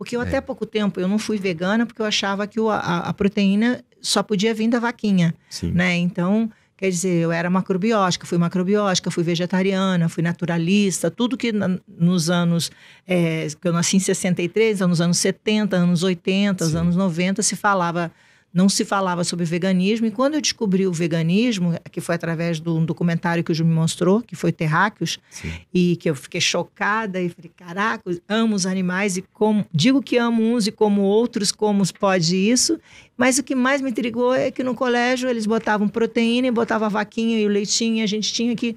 Porque eu é. até pouco tempo eu não fui vegana porque eu achava que o, a, a, proteína só podia vir da vaquinha, Sim. né? Então, quer dizer, eu era macrobiótica, fui macrobiótica, fui vegetariana, fui naturalista, tudo que na, nos anos é, que eu nasci em 63, nos anos 70, anos 80, anos 90 se falava não se falava sobre veganismo. E quando eu descobri o veganismo, que foi através de do, um documentário que o Ju me mostrou, que foi Terráqueos, Sim. e que eu fiquei chocada e falei: caraca, amo os animais e como. Digo que amo uns e como outros, como pode isso. Mas o que mais me intrigou é que no colégio eles botavam proteína, botavam a vaquinha e o leitinho, e a gente tinha que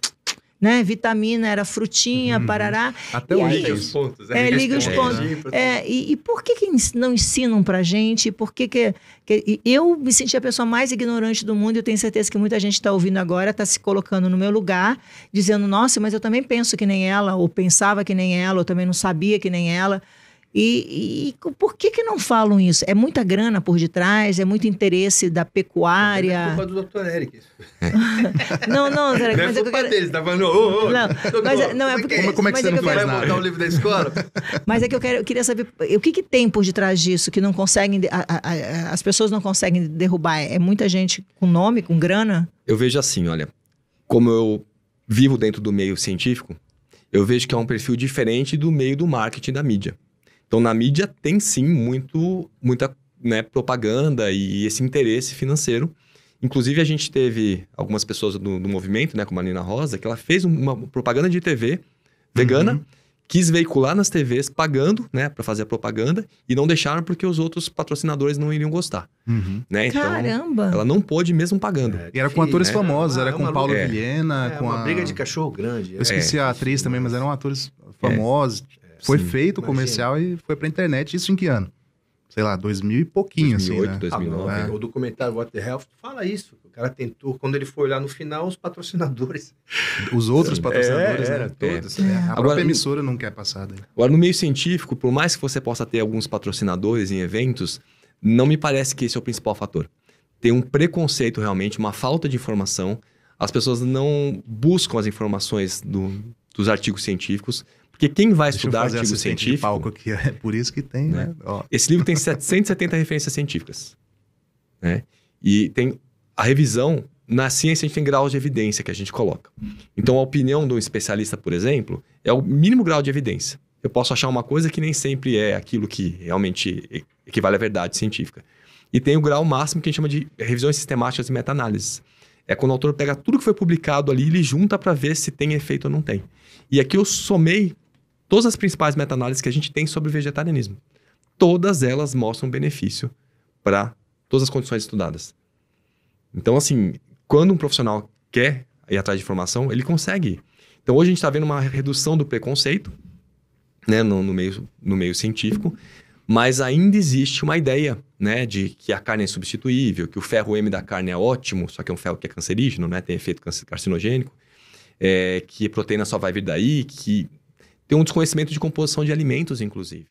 né? Vitamina era frutinha, uhum. parará. Até o liga os pontos. É, é liga os pontos. É, é, e, e, por que, que não ensinam pra gente? Por que, que, que Eu me senti a pessoa mais ignorante do mundo e eu tenho certeza que muita gente está ouvindo agora, está se colocando no meu lugar, dizendo, nossa, mas eu também penso que nem ela, ou pensava que nem ela, ou também não sabia que nem ela. E, e, por que, que não falam isso? É muita grana por detrás, é muito interesse da pecuária. É culpa do Dr. Eric. não, não, Eric, é mas é culpa dele, Oh, oh, não, mas, é, não, é porque, como, como é que você é? é que não faz nada? Vai botar um livro da escola? mas é que eu, quero, eu queria saber o que, que tem por detrás disso que não conseguem, a, a, a, as pessoas não conseguem derrubar. É muita gente com nome, com grana? Eu vejo assim, olha, como eu vivo dentro do meio científico, eu vejo que é um perfil diferente do meio do marketing da mídia. Então, na mídia tem sim muito, muita né, propaganda e esse interesse financeiro. Inclusive, a gente teve algumas pessoas do, do movimento, né, como a Nina Rosa, que ela fez uma propaganda de TV vegana, uhum. quis veicular nas TVs pagando né, para fazer a propaganda e não deixaram porque os outros patrocinadores não iriam gostar. Uhum. Né? Então, Caramba! Ela não pôde mesmo pagando. É, e era com atores né? famosos, era, ah, com é Paula é. Vilhena, é, com uma a... briga de cachorro grande. Eu né? esqueci a atriz também, mas eram atores é. famosos. Foi Sim, feito o comercial e foi pra internet. Isso em que ano? Sei lá, 2000 e pouquinho, 2008, assim, né? 2009. Ah, é. O documentário What the Health fala isso. O cara tentou, quando ele foi olhar no final, os patrocinadores. Os outros patrocinadores, é, né? Todos. É. É. A agora, emissora não quer passar daí. Agora, no meio científico, por mais que você possa ter alguns patrocinadores em eventos, não me parece que esse é o principal fator. Tem um preconceito realmente, uma falta de informação. As pessoas não buscam as informações do, dos artigos científicos porque quem vai Deixa estudar eu fazer artigo científico... De palco aqui, é por isso que tem, né? né? Esse livro tem 770 referências científicas. Né? E tem a revisão... Na ciência, a gente tem graus de evidência que a gente coloca. Então, a opinião de um especialista, por exemplo, é o mínimo grau de evidência. Eu posso achar uma coisa que nem sempre é aquilo que realmente equivale à verdade científica. E tem o grau máximo que a gente chama de revisões sistemáticas e meta-análises. É quando o autor pega tudo que foi publicado ali e ele junta para ver se tem efeito ou não tem. E aqui eu somei Todas as principais meta-análises que a gente tem sobre vegetarianismo, todas elas mostram benefício para todas as condições estudadas. Então, assim, quando um profissional quer ir atrás de informação, ele consegue. Então, hoje a gente está vendo uma redução do preconceito né, no, no, meio, no meio científico, mas ainda existe uma ideia né, de que a carne é substituível, que o ferro M da carne é ótimo, só que é um ferro que é cancerígeno, né, tem efeito carcinogênico, é, que proteína só vai vir daí, que tem um desconhecimento de composição de alimentos, inclusive.